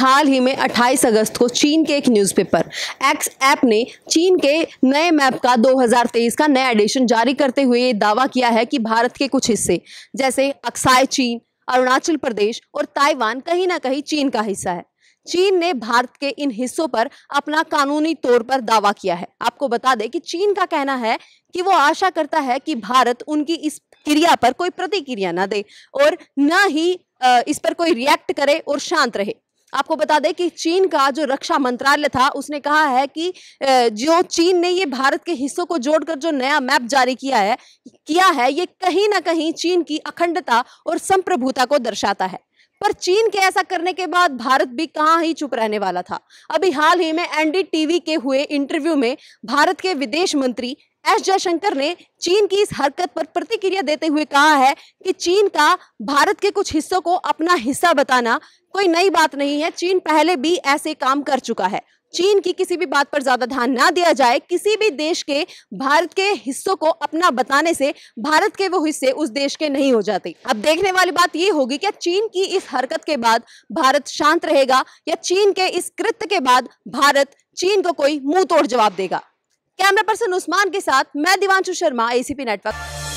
हाल ही में 28 अगस्त को चीन के एक न्यूज़पेपर एक्स ऐप ने चीन के नए मैप का 2023 का नया एडिशन जारी करते हुए दावा किया है कि भारत के कुछ हिस्से जैसे अक्साय चीन अरुणाचल प्रदेश और ताइवान कहीं ना कहीं चीन का हिस्सा है चीन ने भारत के इन हिस्सों पर अपना कानूनी तौर पर दावा किया है आपको बता दें कि चीन का कहना है कि वो आशा करता है कि भारत उनकी इस क्रिया पर कोई प्रतिक्रिया ना दे और ना ही इस पर कोई रिएक्ट करे और शांत रहे आपको बता दें कि चीन का जो रक्षा मंत्रालय था उसने कहा है कि जो चीन ने ये भारत के हिस्सों को जोड़कर जो नया मैप जारी किया है किया है ये कहीं ना कहीं चीन की अखंडता और संप्रभुता को दर्शाता है पर चीन के ऐसा करने के बाद भारत भी कहाँ ही चुप रहने वाला था अभी हाल ही में एनडीटीवी के हुए इंटरव्यू में भारत के विदेश मंत्री एस जयशंकर ने चीन की इस हरकत पर प्रतिक्रिया देते हुए कहा है कि चीन का भारत के कुछ हिस्सों को अपना हिस्सा बताना कोई नई बात नहीं है चीन पहले भी ऐसे काम कर चुका है चीन की किसी भी बात पर ज्यादा ध्यान ना दिया जाए किसी भी देश के भारत के हिस्सों को अपना बताने से भारत के वो हिस्से उस देश के नहीं हो जाते अब देखने वाली बात ये होगी क्या चीन की इस हरकत के बाद भारत शांत रहेगा या चीन के इस कृत्य के बाद भारत चीन को कोई मुंह तोड़ जवाब देगा कैमरा पर्सन उस्मान के साथ मैं दीवानशु शर्मा एसीपी नेटवर्क